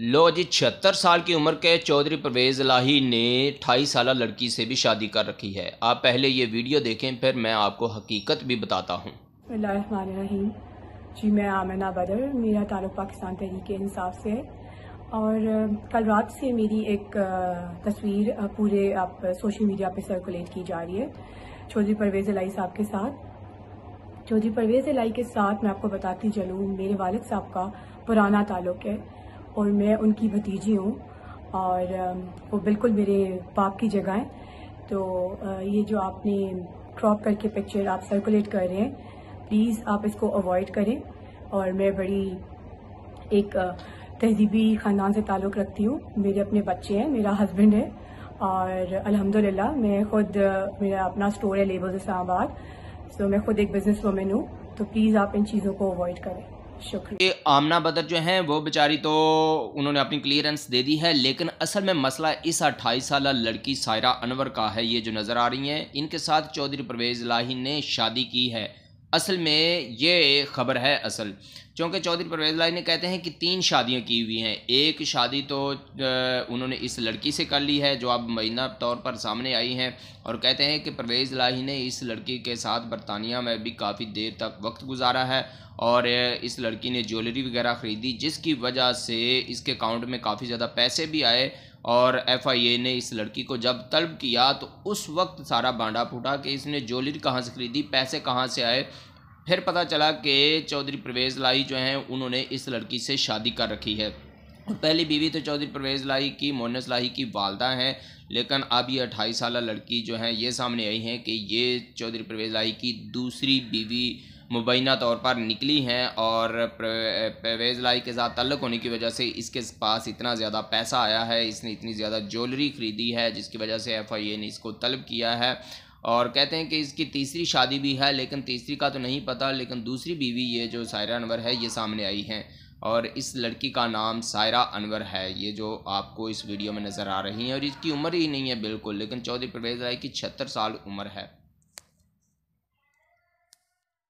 लो जी छिहत्तर साल की उम्र के चौधरी परवेज़ लाही ने अठाईस साल लड़की से भी शादी कर रखी है आप पहले ये वीडियो देखें फिर मैं आपको हकीकत भी बताता हूँ जी मैं आमना बदर मेरा ताल्लुक पाकिस्तान तहरीक इंसाफ से है और कल रात से मेरी एक तस्वीर पूरे आप सोशल मीडिया पे सर्कुलेट की जा रही है चौधरी परवेज़ लाई साहब के साथ चौधरी परवेज़ लाई के साथ मैं आपको बताती चलूँ मेरे वालिद साहब का पुराना ताल्लुक है और मैं उनकी भतीजी हूँ और वो बिल्कुल मेरे बाप की जगह है तो ये जो आपने क्रॉप करके पिक्चर आप सर्कुलेट कर रहे हैं प्लीज़ आप इसको अवॉइड करें और मैं बड़ी एक तहजीबी ख़ानदान से ताल्लुक़ रखती हूँ मेरे अपने बच्चे हैं मेरा हस्बैंड है और अल्हम्दुलिल्लाह मैं खुद मेरा अपना स्टोर है लेबर्स इस्लामाबाद सो मैं खुद एक बिज़नेस वूमेन हूँ तो प्लीज़ आप इन चीज़ों को अवॉइड करें शुक्रिया आमना बदर जो हैं वो बेचारी तो उन्होंने अपनी क्लियरेंस दे दी है लेकिन असल में मसला इस अट्ठाईस साल लड़की सायरा अनवर का है ये जो नज़र आ रही हैं इनके साथ चौधरी परवेज़ लाही ने शादी की है असल में ये खबर है असल चूँकि चौधरी परवेज लाई ने कहते हैं कि तीन शादियाँ की हुई हैं एक शादी तो उन्होंने इस लड़की से कर ली है जो अब महीना तौर पर सामने आई हैं और कहते हैं कि परवेज़ लाही ने इस लड़की के साथ बरतानिया में भी काफ़ी देर तक वक्त गुजारा है और इस लड़की ने ज्वेलरी वगैरह ख़रीदी जिसकी वजह से इसके अकाउंट में काफ़ी ज़्यादा पैसे भी आए और एफ आई ए ने इस लड़की को जब तलब किया तो उस वक्त सारा बांडा फूटा कि इसने ज्वेलरी कहाँ से खरीदी पैसे कहाँ से आए फिर पता चला कि चौधरी परवेज़ लाई जो हैं उन्होंने इस लड़की से शादी कर रखी है पहली बीवी तो चौधरी परवेज़ लाही की मोनस लाही की वालदा हैं लेकिन अब ये अट्ठाईस साल लड़की जो है ये सामने आई हैं कि ये चौधरी परवेज़ लाही की दूसरी बीवी मुबैना तौर पर निकली हैं और परवेज़ लाई के साथ तल्लक होने की वजह से इसके पास इतना ज़्यादा पैसा आया है इसने इतनी ज़्यादा ज्वेलरी ख़रीदी है जिसकी वजह से एफ आई ए ने इसको तलब किया है और कहते हैं कि इसकी तीसरी शादी भी है लेकिन तीसरी का तो नहीं पता लेकिन दूसरी बीवी ये जो सायरा अनवर है ये सामने आई हैं और इस लड़की का नाम सायरा अनवर है ये जो आपको इस वीडियो में नज़र आ रही हैं और इसकी उम्र ही नहीं है बिल्कुल लेकिन चौधरी परवेज़ राय की छिहत्तर साल उम्र है